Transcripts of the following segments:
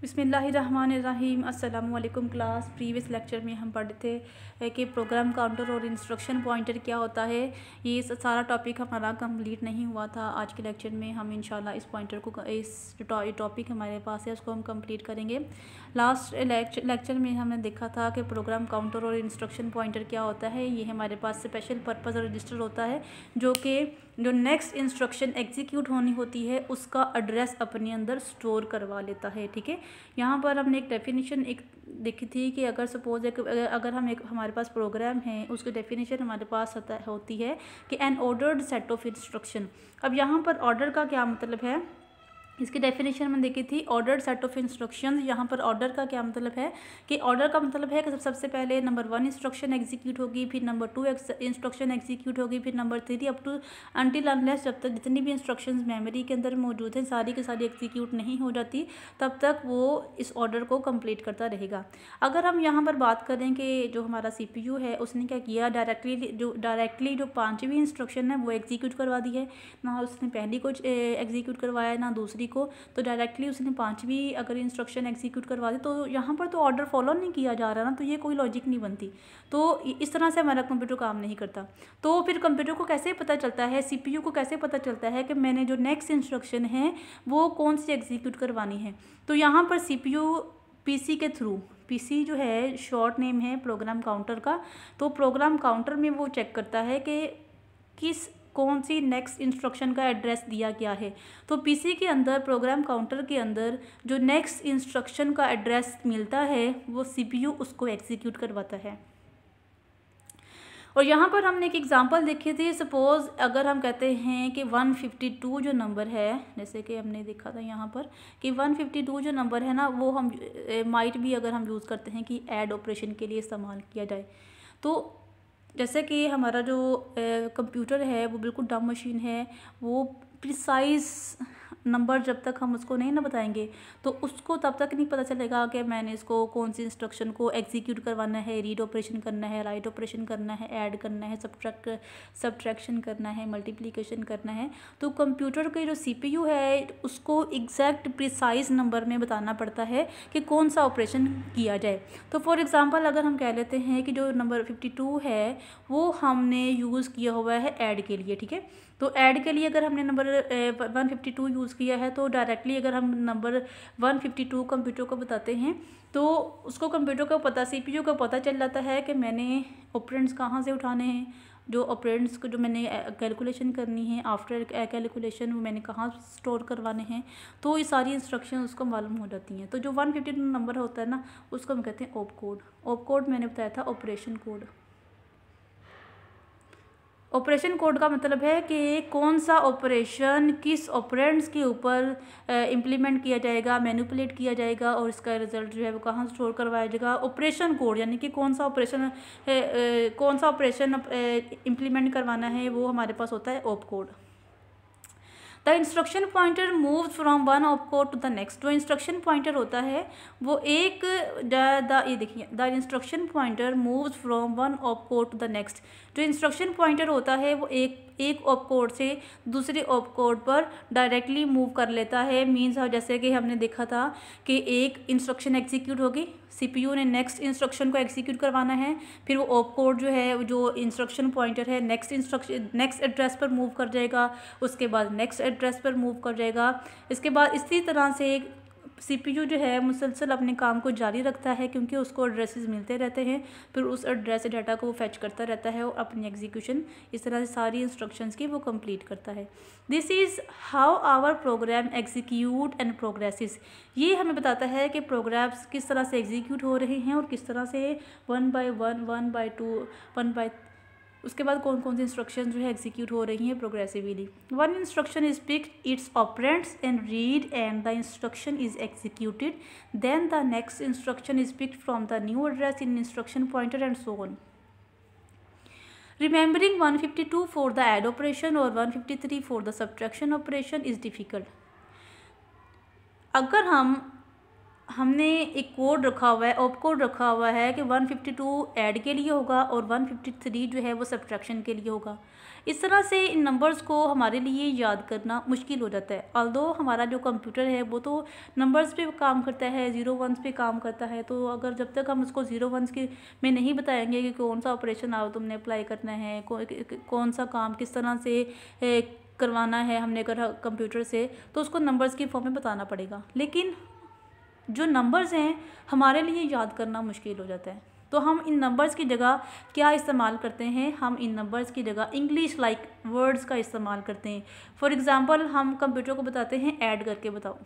बिसमीम् अल्लाम class previous lecture में हम पढ़े थे कि प्रोग्राम काउंटर और इंस्ट्रक्शन पॉइंटर क्या होता है ये सारा टॉपिक हमारा कंप्लीट नहीं हुआ था आज के लेक्चर में हम इन इस पॉइंटर को इस टॉपिक हमारे पास है उसको हम कंप्लीट करेंगे लास्ट लेक्चर में हमने देखा था कि प्रोग्राम काउंटर और इंस्ट्रक्शन पॉइंटर क्या होता है ये हमारे पास स्पेशल पर्पज़ रजिस्टर होता है जो कि जो नेक्स्ट इंस्ट्रक्शन एग्जीक्यूट होनी होती है उसका एड्रेस अपने अंदर स्टोर करवा लेता है ठीक है यहाँ पर हमने एक डेफिनेशन एक देखी थी कि अगर सपोज एक अगर हम एक हमारे पास प्रोग्राम है उसकी डेफिनेशन हमारे पास होती है कि an ordered set of instruction अब यहाँ पर ऑर्डर का क्या मतलब है इसकी डेफिनेशन हमने देखी थी ऑर्डर सेट ऑफ इंस्ट्रक्शन यहाँ पर ऑर्डर का क्या मतलब है कि ऑर्डर का मतलब है कि सब सबसे पहले नंबर वन इंस्ट्रक्शन एग्जीक्यूट होगी फिर नंबर टू इंस्ट्रक्शन एग्जीक्यूट होगी फिर number three up to until unless जब तक जितनी भी इंस्ट्रक्शन मेमोरी के अंदर मौजूद हैं सारी की सारी एग्जीक्यूट नहीं हो जाती तब तक वो इस ऑर्डर को कम्प्लीट करता रहेगा अगर हम यहाँ पर बात करें कि जो हमारा सी पी यू है उसने क्या किया डायरेक्टली जो डायरेक्टली जो पाँचवीं इंस्ट्रक्शन है वो एग्जीक्यूट करवा दी है ना उसने पहली को एग्जीक्यूट करवाया ना दूसरी एंट्री को तो डायरेक्टली उसने पाँचवीं अगर इंस्ट्रक्शन एग्जीक्यूट करवा दी तो यहाँ पर तो ऑर्डर फॉलो नहीं किया जा रहा ना तो ये कोई लॉजिक नहीं बनती तो इस तरह से हमारा कंप्यूटर काम नहीं करता तो फिर कंप्यूटर को कैसे पता चलता है सी को कैसे पता चलता है कि मैंने जो नेक्स्ट इंस्ट्रक्शन है वो कौन सी एग्जीक्यूट करवानी है तो यहाँ पर सी पीसी के थ्रू पीसी जो है शॉर्ट नेम है प्रोग्राम काउंटर का तो प्रोग्राम काउंटर में वो चेक करता है कि किस कौन सी नेक्स्ट इंस्ट्रक्शन का एड्रेस दिया गया है तो पीसी के अंदर प्रोग्राम काउंटर के अंदर जो नेक्स्ट इंस्ट्रक्शन का एड्रेस मिलता है वो सीपीयू उसको एग्जीक्यूट करवाता है और यहाँ पर हमने एक एग्ज़ाम्पल देखी थी सपोज़ अगर हम कहते हैं कि 152 जो नंबर है जैसे कि हमने देखा था यहाँ पर कि 152 जो नंबर है ना वो हम माइट भी अगर हम यूज़ करते हैं कि ऐड ऑपरेशन के लिए इस्तेमाल किया जाए तो जैसे कि हमारा जो कंप्यूटर है वो बिल्कुल डम मशीन है वो प्रिसाइज नंबर जब तक हम उसको नहीं ना बताएंगे तो उसको तब तक नहीं पता चलेगा कि मैंने इसको कौन सी इंस्ट्रक्शन को एग्जीक्यूट करवाना है रीड ऑपरेशन करना है राइट ऑपरेशन करना है ऐड करना है सब्ट्रैक्ट सब्ट्रैक्शन करना है मल्टीप्लीकेशन करना है तो कंप्यूटर के जो सी है उसको एग्जैक्ट प्रिसाइज नंबर में बताना पड़ता है कि कौन सा ऑपरेशन किया जाए तो फॉर एग्ज़ाम्पल अगर हम कह लेते हैं कि जो नंबर फिफ्टी टू है वो हमने यूज़ किया हुआ है ऐड के लिए ठीक है तो ऐड के लिए अगर हमने number one fifty two use किया है तो डायरेक्टली अगर हम number one fifty two computer को बताते हैं तो उसको कंप्यूटर का पता सी पी यू का पता चल जाता है कि मैंने ऑपरेंट्स कहाँ से उठाने हैं जो ऑपरेंट्स को जो मैंने कैलकुलेशन करनी है आफ्टर कैलकुलेशन वो मैंने कहाँ स्टोर करवाने हैं तो ये सारी इंस्ट्रक्शन उसको मालूम हो जाती हैं तो जो वन फिफ्टी नंबर होता है ना उसको हम कहते हैं ओप कोड ओप कोड मैंने बताया था ऑपरेशन कोड ऑपरेशन कोड का मतलब है कि कौन सा ऑपरेशन किस ऑपरेंट्स के ऊपर इम्प्लीमेंट किया जाएगा मैनुपलेट किया जाएगा और इसका रिजल्ट जो है वो कहाँ स्टोर करवाया जाएगा ऑपरेशन कोड यानी कि कौन सा ऑपरेशन कौन सा ऑपरेशन इम्प्लीमेंट करवाना है वो हमारे पास होता है op code the instruction pointer move from one op code to the next जो इंस्ट्रक्शन पॉइंटर होता है वो एक द ये देखिए the instruction pointer move from one op code to the next जो इंस्ट्रक्शन पॉइंटर होता है वो एक एक ऑप कोड से दूसरे ऑप कोड पर डायरेक्टली मूव कर लेता है मींस जैसे कि हमने देखा था कि एक इंस्ट्रक्शन एग्जीक्यूट होगी सीपीयू ने नेक्स्ट इंस्ट्रक्शन को एग्जीक्यूट करवाना है फिर वो ऑप कोड जो है जो इंस्ट्रक्शन पॉइंटर है नेक्स्ट इंस्ट्रक्शन नेक्स्ट एड्रेस पर मूव कर जाएगा उसके बाद नेक्स्ट एड्रेस पर मूव कर जाएगा इसके बाद इसी तरह से एक सीपीयू जो है मुसलसल अपने काम को जारी रखता है क्योंकि उसको एड्रेसेस मिलते रहते हैं फिर उस एड्रेस डाटा को वो फैच करता रहता है और अपनी एग्जीक्यूशन इस तरह से सारी इंस्ट्रक्शन की वो कंप्लीट करता है this is how our program execute and progresses ये हमें बताता है कि प्रोग्राम्स किस तरह से एग्जीक्यूट हो रहे हैं और किस तरह से one by one one by two one by उसके बाद कौन कौन सी इंस्ट्रक्शन जो है एग्जीक्यूट हो रही हैं progressively one instruction is pick its operands and read and the instruction is executed then the next instruction is picked from the new address in instruction pointer and so on remembering one fifty two for the add operation और one fifty three for the subtraction operation is difficult अगर हम हमने एक code रखा हुआ है op code रखा हुआ है कि 152 ऐड के लिए होगा और 153 जो है वो सब्ट्रैक्शन के लिए होगा इस तरह से इन नंबर्स को हमारे लिए याद करना मुश्किल हो जाता है दो हमारा जो कंप्यूटर है वो तो नंबर्स पे काम करता है ज़ीरो वंस पे काम करता है तो अगर जब तक हम उसको ज़ीरो वंस के में नहीं बताएंगे कि कौन सा ऑपरेशन आओ तुमने अप्लाई करना है कौन सा काम किस तरह से करवाना है हमने अगर कंप्यूटर से तो उसको नंबर्स की फॉर्म में बताना पड़ेगा लेकिन जो नंबर्स हैं हमारे लिए याद करना मुश्किल हो जाता है तो हम इन नंबर्स की जगह क्या इस्तेमाल करते हैं हम इन नंबर्स की जगह इंग्लिश लाइक वर्ड्स का इस्तेमाल करते हैं फॉर एग्ज़ाम्पल हम कंप्यूटर को बताते हैं ऐड करके बताओ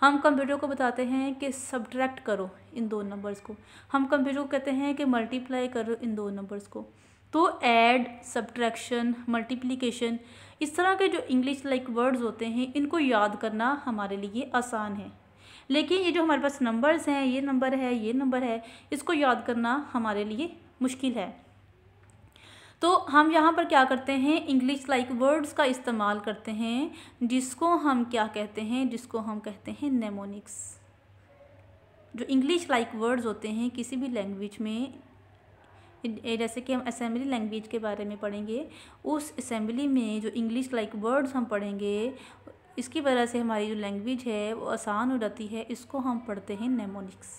हम कंप्यूटर को बताते हैं कि सब्ट्रैक्ट करो इन दो नंबर्स को हम कंप्यूटर को कहते हैं कि मल्टीप्लाई करो इन दो नंबर्स को तो ऐड सब्ट्रैक्शन मल्टीप्लिकेशन इस तरह के जो इंग्लिश लाइक वर्ड्स होते हैं इनको याद करना हमारे लिए आसान है लेकिन ये जो हमारे पास नंबर्स हैं ये नंबर है ये नंबर है इसको याद करना हमारे लिए मुश्किल है तो हम यहाँ पर क्या करते हैं इंग्लिश लाइक वर्ड्स का इस्तेमाल करते हैं जिसको हम क्या कहते हैं जिसको हम कहते हैं नेमोनिक्स जो इंग्लिश लाइक वर्ड्स होते हैं किसी भी लैंग्वेज में जैसे कि हम असेंबली लैंग्वेज के बारे में पढ़ेंगे उस असेंबली में जो इंग्लिश लाइक वर्ड्स हम पढ़ेंगे इसकी वजह से हमारी जो लैंग्वेज है वो आसान हो जाती है इसको हम पढ़ते हैं नेमोनिक्स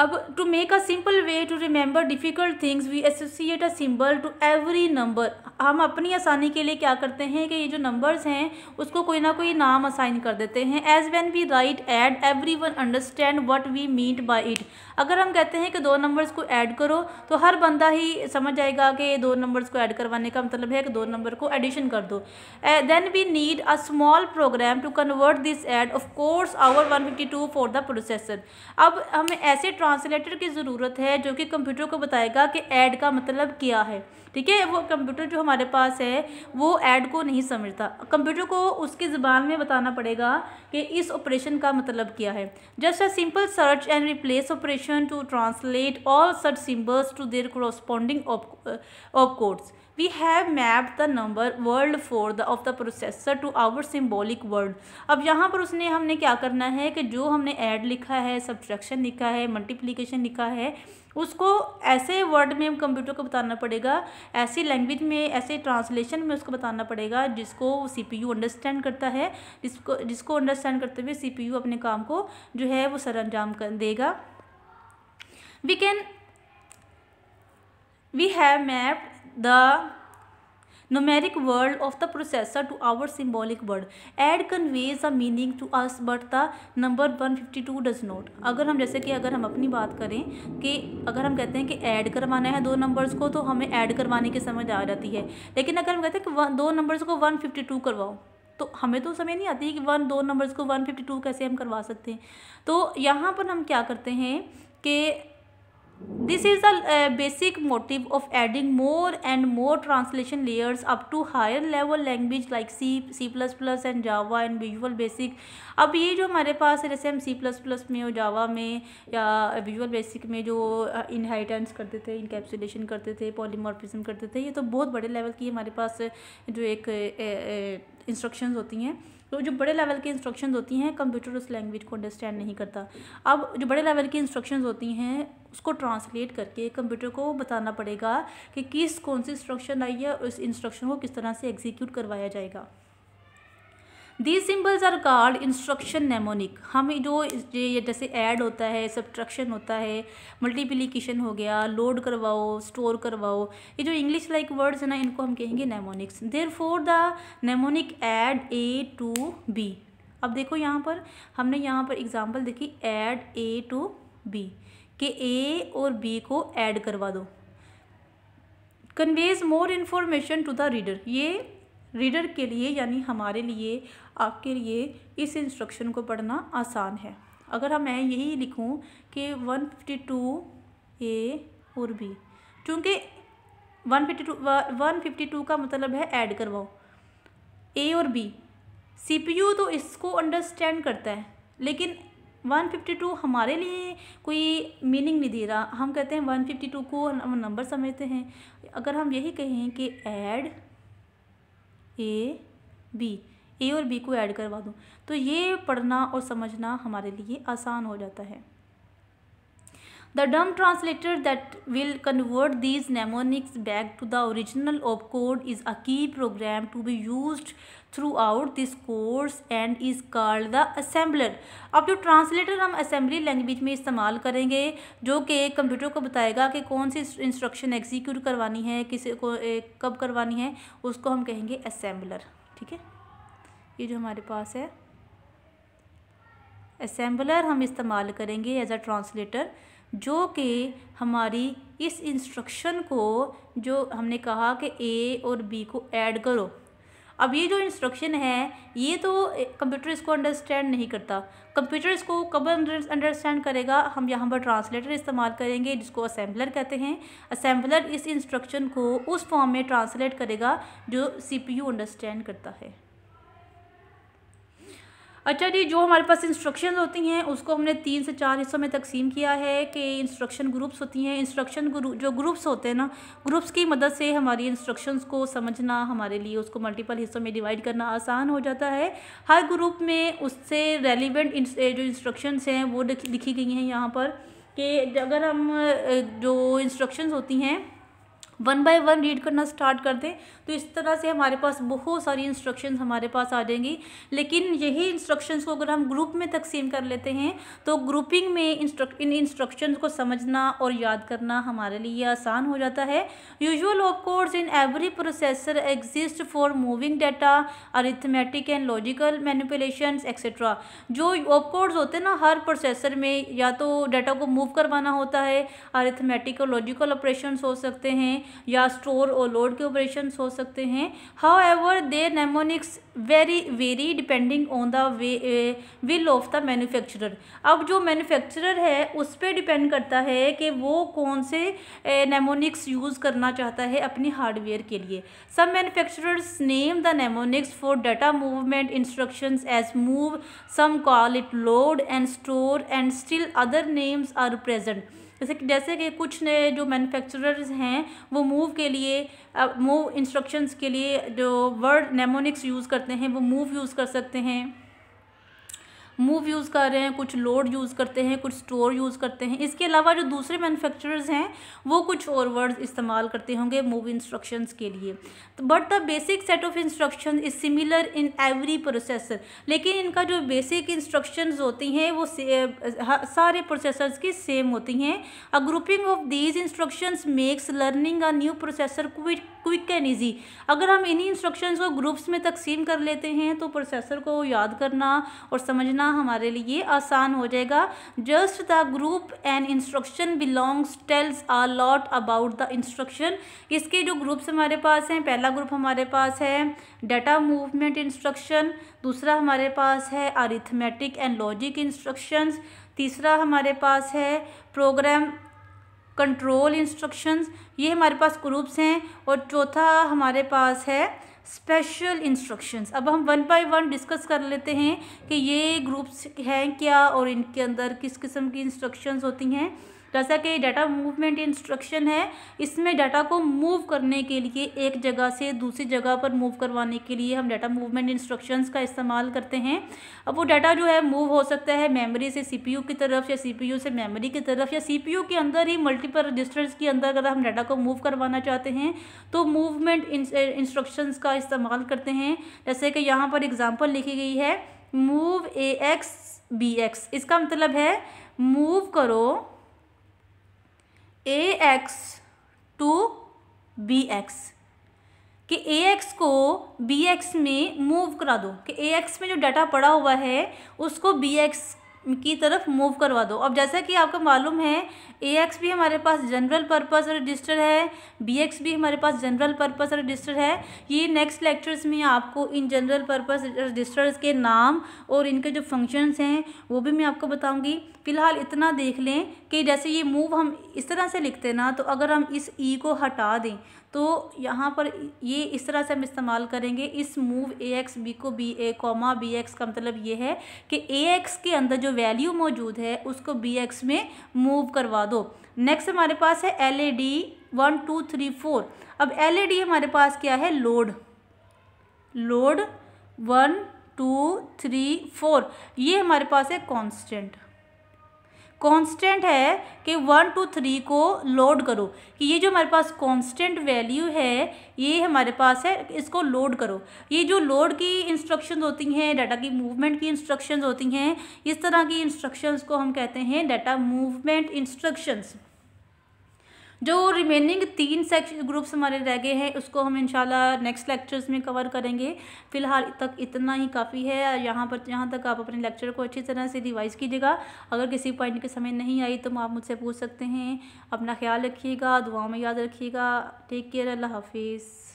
अब to make a simple way to remember difficult things we associate a symbol to every number हम अपनी आसानी के लिए क्या करते हैं कि ये जो नंबर्स हैं उसको कोई ना कोई नाम असाइन कर देते हैं as when we write add every one understand what we meant by it अगर हम कहते हैं कि दो नंबर्स को ऐड करो तो हर बंदा ही समझ आएगा कि दो नंबर्स को ऐड करवाने का मतलब है कि दो नंबर को एडिशन कर दो then we need a small program to convert this add of course our one fifty two for the processor अब हमें ऐसे ट्रांसलेटर की ज़रूरत है जो कि कंप्यूटर को बताएगा कि ऐड का मतलब क्या है ठीक है वो कंप्यूटर जो हमारे पास है वो ऐड को नहीं समझता कंप्यूटर को उसकी ज़बान में बताना पड़ेगा कि इस ऑपरेशन का मतलब क्या है just a simple search and replace operation to translate all such symbols to their op opcodes we have map the number world for the of the processor to our symbolic world अब यहाँ पर उसने हमने क्या करना है कि जो हमने एड लिखा है सब्सट्रक्शन लिखा है मल्टीप्लीकेशन लिखा है उसको ऐसे वर्ड में हम कंप्यूटर को बताना पड़ेगा ऐसी लैंग्वेज में ऐसे ट्रांसलेशन में उसको बताना पड़ेगा जिसको सी पी यू अंडरस्टैंड करता है जिसको जिसको अंडरस्टैंड करते हुए सी पी यू अपने काम को जो है वो सर अंजाम कर देगा we can we have mapped the word of the processor to our to word add conveys a meaning to us but the number one fifty two does not अगर हम जैसे कि अगर हम अपनी बात करें कि अगर हम कहते हैं कि ऐड करवाना है दो नंबर्स को तो हमें ऐड करवाने की समझ आ जाती है लेकिन अगर हम कहते हैं कि वन दो नंबर्स को वन फिफ्टी टू करवाओ तो हमें तो समझ नहीं आती कि वन दो नंबर्स को वन फिफ्टी टू कैसे हम करवा सकते हैं तो यहाँ पर हम क्या करते हैं कि this is a uh, basic motive of adding more and more translation layers up to higher level language like C C plus plus and Java and Visual Basic अब ये जो हमारे पास है जैसे हम C प्लस प्लस में और जावा में या विजुअल बेसिक में जो इनहेरिटेंस करते थे इनकेप्सुलेशन करते थे पॉलीमॉर्फिज्म करते थे ये तो बहुत बड़े लेवल की हमारे पास जो एक इंस्ट्रक्शंस होती हैं तो जो बड़े लेवल की इंस्ट्रक्शन होती हैं कंप्यूटर उस लैंग्वेज को अंडरस्टैंड नहीं करता अब जो बड़े लेवल की इंस्ट्रक्शन होती हैं उसको ट्रांसलेट करके कंप्यूटर को बताना पड़ेगा कि किस कौन सी इंस्ट्रक्शन आई है और उस इंस्ट्रक्शन को किस तरह से एग्जीक्यूट करवाया जाएगा these symbols are called instruction mnemonic हम जो ये जैसे ऐड होता है सब्ट्रक्शन होता है मल्टीप्लीकेशन हो गया लोड करवाओ स्टोर करवाओ ये जो इंग्लिश लाइक वर्ड्स हैं ना इनको हम कहेंगे mnemonics there for the mnemonic add A to B अब देखो यहाँ पर हमने यहाँ पर एग्जाम्पल देखी एड ए टू बी के ए और बी को ऐड करवा दो conveys more information to the reader ये रीडर के लिए यानी हमारे लिए आपके लिए इस इंस्ट्रक्शन को पढ़ना आसान है अगर हम हाँ, मैं यही लिखूं कि वन फिफ्टी टू ए और बी चूँकि one fifty two one fifty two का मतलब है ऐड करवाओ ए और बी सीपीयू तो इसको अंडरस्टैंड करता है लेकिन वन फिफ्टी टू हमारे लिए कोई मीनिंग नहीं दे रहा हम कहते हैं वन फिफ्टी टू को नंबर समझते हैं अगर हम यही कहें कि ऐड ए बी ए और बी को ऐड करवा दूँ तो ये पढ़ना और समझना हमारे लिए आसान हो जाता है the term translator that will convert these mnemonics back to the opcode is is a key program to be used throughout this course and is called the assembler अब जो ट्रांसलेटर हम असेंबली लैंग्वेज में इस्तेमाल करेंगे जो कि computer को बताएगा कि कौन सी इंस्ट्रक्शन एग्जीक्यूट करवानी है किस को कब करवानी है उसको हम कहेंगे असेंबलर ठीक है ये जो हमारे पास है असेंबलर हम इस्तेमाल करेंगे एज अ ट्रांसलेटर जो कि हमारी इस इंस्ट्रक्शन को जो हमने कहा कि ए और बी को ऐड करो अब ये जो इंस्ट्रक्शन है ये तो कंप्यूटर इसको अंडरस्टैंड नहीं करता कंप्यूटर इसको कब अंडरस्टैंड करेगा हम यहाँ पर ट्रांसलेटर इस्तेमाल करेंगे जिसको असेंबलर कहते हैं असेंबलर इस इंस्ट्रक्शन को उस फॉर्म में ट्रांसलेट करेगा जो सीपीयू अंडरस्टैंड करता है अच्छा जी जो हमारे पास इंस्ट्रक्शन होती हैं उसको हमने तीन से चार हिस्सों में तकसीम किया है कि इंस्ट्रक्शन ग्रुप्स होती हैं इंस्ट्रक्शन ग्रुप जो ग्रुप्स होते हैं ना ग्रुप्स की मदद से हमारी इंस्ट्रक्शंस को समझना हमारे लिए उसको मल्टीपल हिस्सों में डिवाइड करना आसान हो जाता है हर ग्रुप में उससे रेलिवेंट जो इंस्ट्रक्शंस हैं वो लिखी गई हैं यहाँ पर कि अगर हम जो इंस्ट्रक्शंस होती हैं वन बाय वन रीड करना स्टार्ट कर दें तो इस तरह से हमारे पास बहुत सारी इंस्ट्रक्शंस हमारे पास आ जाएंगी लेकिन यही इंस्ट्रक्शंस को अगर हम ग्रुप में तकसीम कर लेते हैं तो ग्रुपिंग में इन इंस्ट्रक्शंस को समझना और याद करना हमारे लिए आसान हो जाता है usual of course in every processor exist for moving data arithmetic and logical manipulation etcetera जो ऑफ कोर्स होते हैं ना हर प्रोसेसर में या तो डाटा को मूव करवाना होता है अरिथमेटिक और लॉजिकल ऑपरेशन हो सकते हैं या स्टोर और लोड के ऑपरेशन हो सकते हैं however there mnemonics vary very depending on the way will of the manufacturer अब जो मैन्युफैक्चरर है उस पर डिपेंड करता है कि वो कौन से नेमोनिक्स eh, यूज़ करना चाहता है अपनी हार्डवेयर के लिए सब manufacturers name the mnemonics for data movement instructions as move some call it load and store and still other names are present जैसे कि जैसे कि कुछ ने जो मैन्युफैक्चरर्स हैं वो मूव के लिए मूव इंस्ट्रक्शंस के लिए जो वर्ड नेमोनिक्स यूज़ करते हैं वो मूव यूज़ कर सकते हैं मूव यूज़ कर रहे हैं कुछ लोड यूज़ करते हैं कुछ स्टोर यूज़ करते हैं इसके अलावा जो दूसरे मैनुफेक्चरर्स हैं वो कुछ और वर्ड्स इस्तेमाल करते होंगे मूव इंस्ट्रक्शंस के लिए but the basic set of instruction is similar in every processor लेकिन इनका जो बेसिक इंस्ट्रक्शंस होती हैं वो सारे प्रोसेसर्स की सेम होती हैं a grouping of these instructions makes learning a new processor quick and easy अगर हम इन्हीं इंस्ट्रक्शन को ग्रुप्स में तकसीम कर लेते हैं तो प्रोसेसर को याद करना और समझना करना हमारे लिए आसान हो जाएगा just the group and instruction belongs tells a lot about the instruction इसके जो ग्रुप्स हमारे पास हैं पहला ग्रुप हमारे पास है डाटा मूवमेंट इंस्ट्रक्शन दूसरा हमारे पास है अरिथमेटिक एंड लॉजिक इंस्ट्रक्शन तीसरा हमारे पास है प्रोग्राम कंट्रोल इंस्ट्रक्शंस ये हमारे पास ग्रुप्स हैं और चौथा हमारे पास है स्पेशल इंस्ट्रक्शंस अब हम वन बाय वन डिस्कस कर लेते हैं कि ये ग्रुप्स हैं क्या और इनके अंदर किस किस्म की इंस्ट्रक्शंस होती हैं जैसा कि डाटा मूवमेंट इंस्ट्रक्शन है इसमें डाटा को मूव करने के लिए एक जगह से दूसरी जगह पर मूव करवाने के लिए हम डाटा मूवमेंट इंस्ट्रक्शंस का इस्तेमाल करते हैं अब वो डाटा जो है मूव हो सकता है मेमोरी से सीपीयू की तरफ या सीपीयू से मेमोरी की तरफ या सीपीयू के अंदर ही मल्टीपल रजिस्टर्स के अंदर अगर हम डाटा को मूव करवाना चाहते हैं तो मूवमेंट इंस्ट्रक्शन का इस्तेमाल करते हैं जैसे कि यहाँ पर एग्जाम्पल लिखी गई है move A X B X इसका मतलब है मूव करो A X to B X कि ए एक्स को बी एक्स में मूव करा दो कि ए एक्स में जो डाटा पड़ा हुआ है उसको बी एक्स की तरफ मूव करवा दो अब जैसा कि आपको मालूम है ए एक्स भी हमारे पास जनरल पर्पस रजिस्टर है बी एक्स भी हमारे पास जनरल पर्पस रजिस्टर है ये नेक्स्ट लेक्चर्स में आपको इन जनरल पर्पस रजिस्टर्स के नाम और इनके जो फंक्शंस हैं वो भी मैं आपको बताऊंगी फ़िलहाल इतना देख लें कि जैसे ये मूव हम इस तरह से लिखते ना तो अगर हम इस ई e को हटा दें तो यहाँ पर ये इस तरह से हम इस्तेमाल करेंगे इस मूव ए एक्स बी को B A comma B X का मतलब ये है कि ए एक्स के अंदर जो वैल्यू मौजूद है उसको बी एक्स में मूव करवा दो नेक्स्ट हमारे पास है L A D one two three four अब एल ए डी हमारे पास क्या है load load one two three four ये हमारे पास है कॉन्स्टेंट कांस्टेंट है कि वन टू थ्री को लोड करो कि ये जो हमारे पास कांस्टेंट वैल्यू है ये हमारे पास है इसको लोड करो ये जो लोड की इंस्ट्रक्शन होती हैं डाटा की मूवमेंट की इंस्ट्रक्शन होती हैं इस तरह की इंस्ट्रक्शंस को हम कहते हैं डाटा मूवमेंट इंस्ट्रक्शंस जो रिमेनिंग तीन सेक्शन ग्रुप्स हमारे रह गए हैं उसको हम इंशाल्लाह नेक्स्ट लेक्चर्स में कवर करेंगे फ़िलहाल तक इतना ही काफ़ी है यहाँ पर यहाँ तक आप अपने लेक्चर को अच्छी तरह से रिवाइज़ कीजिएगा अगर किसी पॉइंट के समय नहीं आई तो आप मुझसे पूछ सकते हैं अपना ख्याल रखिएगा दुआ में याद रखिएगा टेक केयर अल्लाह हाफिज़